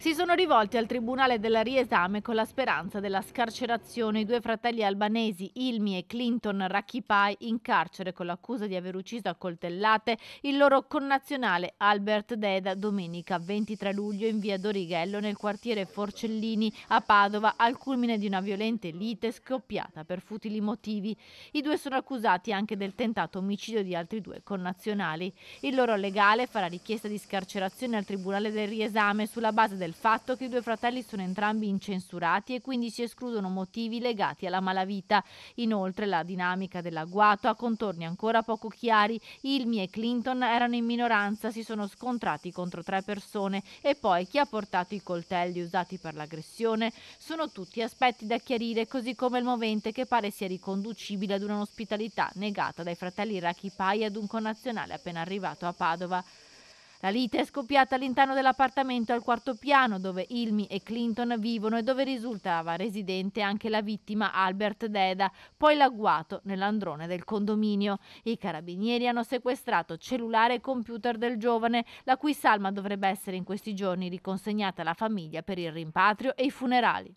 si sono rivolti al Tribunale del Riesame con la speranza della scarcerazione i due fratelli albanesi Ilmi e Clinton Rakipai in carcere con l'accusa di aver ucciso a coltellate il loro connazionale Albert Deda domenica 23 luglio in via Dorighello nel quartiere Forcellini a Padova al culmine di una violente lite scoppiata per futili motivi. I due sono accusati anche del tentato omicidio di altri due connazionali. Il loro legale farà richiesta di scarcerazione al Tribunale del Riesame sulla base del il fatto che i due fratelli sono entrambi incensurati e quindi si escludono motivi legati alla malavita. Inoltre la dinamica dell'agguato ha contorni ancora poco chiari. Ilmi e Clinton erano in minoranza, si sono scontrati contro tre persone e poi chi ha portato i coltelli usati per l'aggressione. Sono tutti aspetti da chiarire, così come il movente che pare sia riconducibile ad un'ospitalità negata dai fratelli Rakipai ad un connazionale appena arrivato a Padova. La lite è scoppiata all'interno dell'appartamento al quarto piano dove Ilmi e Clinton vivono e dove risultava residente anche la vittima Albert Deda, poi l'agguato nell'androne del condominio. I carabinieri hanno sequestrato cellulare e computer del giovane, la cui salma dovrebbe essere in questi giorni riconsegnata alla famiglia per il rimpatrio e i funerali.